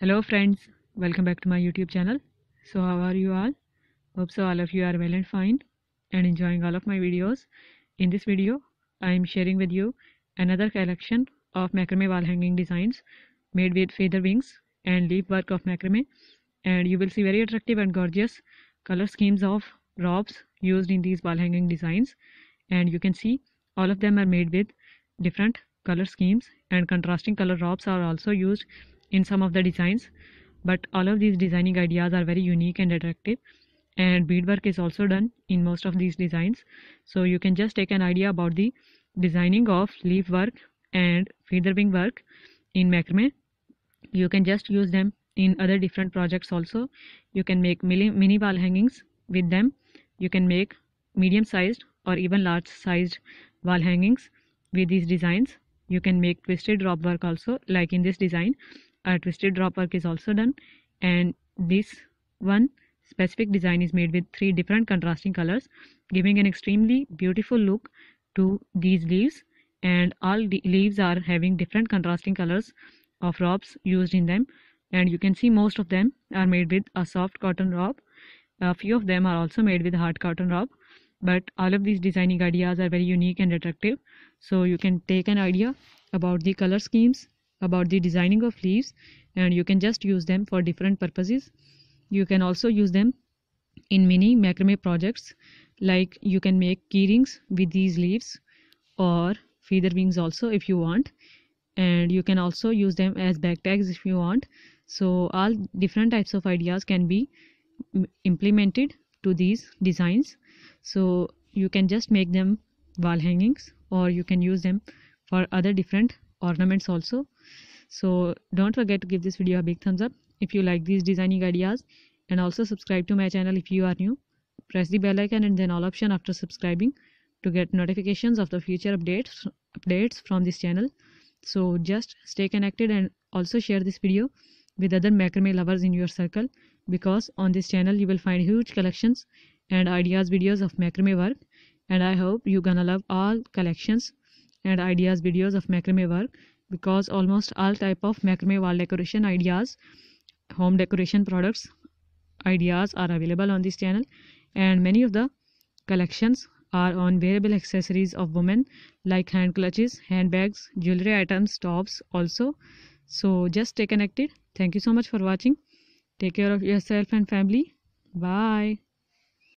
hello friends welcome back to my youtube channel so how are you all hope so all of you are well and fine and enjoying all of my videos in this video i am sharing with you another collection of macrame wall hanging designs made with feather wings and leaf work of macrame and you will see very attractive and gorgeous color schemes of robes used in these wall hanging designs and you can see all of them are made with different color schemes and contrasting color robes are also used in some of the designs but all of these designing ideas are very unique and attractive and beadwork is also done in most of these designs so you can just take an idea about the designing of leaf work and feather wing work in macrame you can just use them in other different projects also you can make mini, mini wall hangings with them you can make medium sized or even large sized wall hangings with these designs you can make twisted drop work also like in this design a twisted drop work is also done and this one specific design is made with three different contrasting colors giving an extremely beautiful look to these leaves and all the leaves are having different contrasting colors of robes used in them and you can see most of them are made with a soft cotton robe a few of them are also made with hard cotton robe but all of these designing ideas are very unique and attractive so you can take an idea about the color schemes about the designing of leaves and you can just use them for different purposes you can also use them in many macrame projects like you can make key rings with these leaves or feather wings also if you want and you can also use them as back tags if you want so all different types of ideas can be implemented to these designs so you can just make them wall hangings or you can use them for other different ornaments also so don't forget to give this video a big thumbs up if you like these designing ideas and also subscribe to my channel if you are new press the bell icon and then all option after subscribing to get notifications of the future updates updates from this channel so just stay connected and also share this video with other macrame lovers in your circle because on this channel you will find huge collections and ideas videos of macrame work and i hope you gonna love all collections and ideas videos of macrame work because almost all type of macrame wall decoration ideas home decoration products ideas are available on this channel and many of the collections are on wearable accessories of women like hand clutches handbags jewelry items tops also so just stay connected thank you so much for watching take care of yourself and family bye